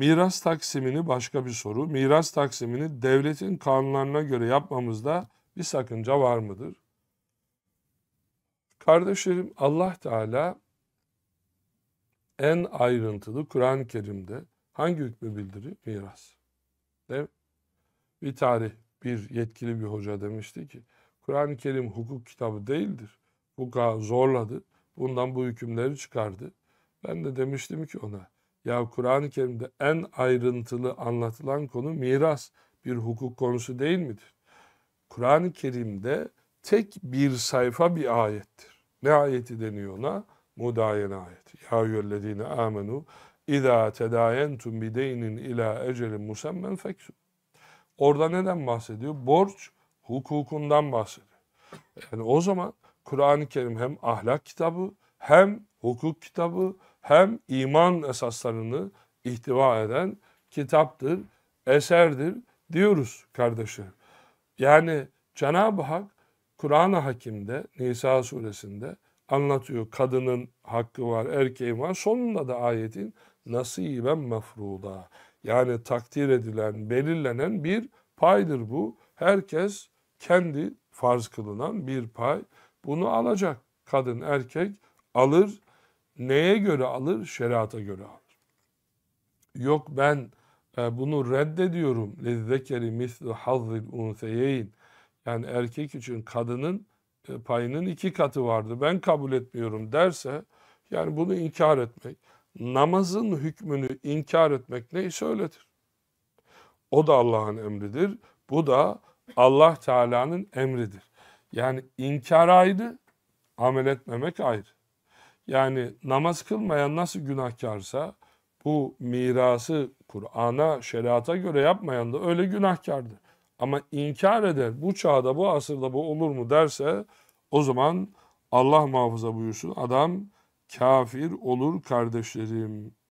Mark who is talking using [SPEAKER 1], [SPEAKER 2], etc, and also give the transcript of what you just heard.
[SPEAKER 1] Miras taksimini başka bir soru. Miras taksimini devletin kanunlarına göre yapmamızda bir sakınca var mıdır? Kardeşlerim Allah Teala en ayrıntılı Kur'an-ı Kerim'de hangi hükmü bildirir? Miras. Değil mi? Bir tarih, bir yetkili bir hoca demişti ki Kur'an-ı Kerim hukuk kitabı değildir. Bu zorladı. Bundan bu hükümleri çıkardı. Ben de demiştim ki ona ya Kur'an-ı Kerim'de en ayrıntılı anlatılan konu miras bir hukuk konusu değil midir? Kur'an-ı Kerim'de tek bir sayfa bir ayettir. Ne ayeti deniyor ona? Mudayen ayeti. Ya yüllezine amenu İza tedayentum bideynin ila ecelin musemmen feksu. Orada neden bahsediyor? Borç hukukundan bahsediyor. Yani o zaman Kur'an-ı Kerim hem ahlak kitabı hem hukuk kitabı hem iman esaslarını ihtiva eden kitaptır, eserdir diyoruz kardeşim. Yani Cenab-ı Hak Kur'an-ı Hakim'de Nisa suresinde anlatıyor. Kadının hakkı var, erkeğin var. Sonunda da ayetin nasiben mefruda. Yani takdir edilen, belirlenen bir paydır bu. Herkes kendi farz kılınan bir pay. Bunu alacak. Kadın, erkek alır Neye göre alır? Şerata göre alır. Yok ben e, bunu reddediyorum. Lezzekeri mislu hazzil unseyeyn. Yani erkek için kadının e, payının iki katı vardı. Ben kabul etmiyorum derse yani bunu inkar etmek. Namazın hükmünü inkar etmek neyse öyledir. O da Allah'ın emridir. Bu da Allah Teala'nın emridir. Yani inkar ayrı, amel etmemek ayrı. Yani namaz kılmayan nasıl günahkarsa bu mirası Kur'an'a, şeriata göre yapmayan da öyle günahkardır. Ama inkar eder bu çağda, bu asırda bu olur mu derse o zaman Allah muhafaza buyursun adam kafir olur kardeşlerim.